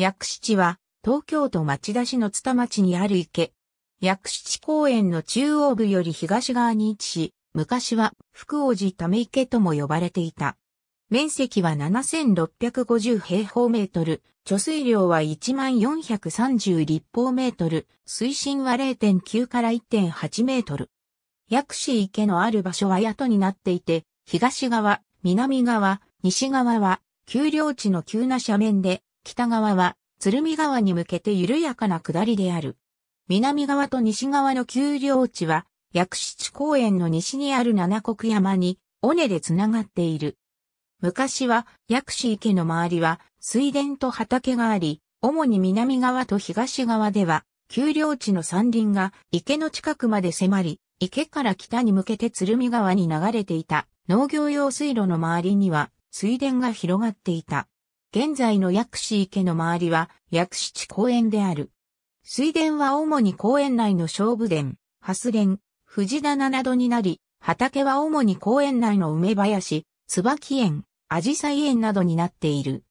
薬師地は、東京都町田市の津田町にある池。薬師地公園の中央部より東側に位置し、昔は福王寺ため池とも呼ばれていた。面積は7650平方メートル、貯水量は1430立方メートル、水深は0.9から1.8メートル。薬師池のある場所は宿になっていて、東側、南側、西側は丘陵地の急な斜面で、北側は鶴見川に向けて緩やかな下りである。南側と西側の丘陵地は、薬室公園の西にある七国山に、尾根でつながっている。昔は、薬師池の周りは、水田と畑があり、主に南側と東側では、丘陵地の山林が池の近くまで迫り、池から北に向けて鶴見川に流れていた農業用水路の周りには水田が広がっていた。現在の薬師池の周りは薬師地公園である。水田は主に公園内の勝負田、蓮田、藤棚などになり、畑は主に公園内の梅林、椿園、紫陽花園などになっている。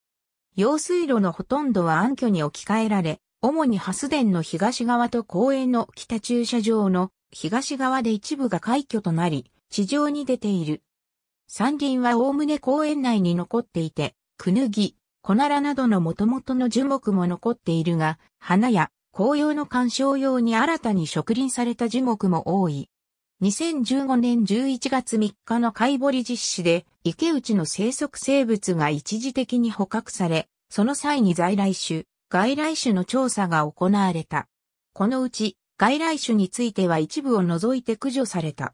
用水路のほとんどは暗渠に置き換えられ、主に蓮田の東側と公園の北駐車場の東側で一部が廃挙となり、地上に出ている。山林はおおむね公園内に残っていて、クヌギ、コナラなどの元々の樹木も残っているが、花や紅葉の観賞用に新たに植林された樹木も多い。2015年11月3日の貝掘り実施で、池内の生息生物が一時的に捕獲され、その際に在来種、外来種の調査が行われた。このうち、外来種については一部を除いて駆除された。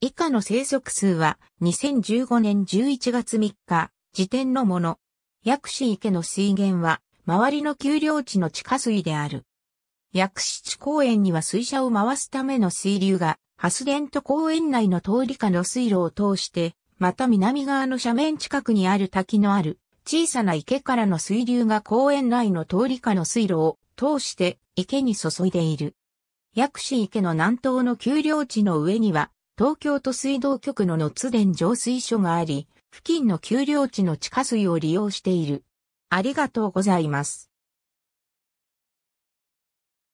以下の生息数は、2015年11月3日、時点のもの、薬師池の水源は、周りの丘陵地の地下水である。薬師地公園には水車を回すための水流が、ハスデント公園内の通り下の水路を通して、また南側の斜面近くにある滝のある小さな池からの水流が公園内の通り下の水路を通して池に注いでいる。薬師池の南東の丘陵地の上には東京都水道局の野津田浄水所があり、付近の丘陵地の地下水を利用している。ありがとうございます。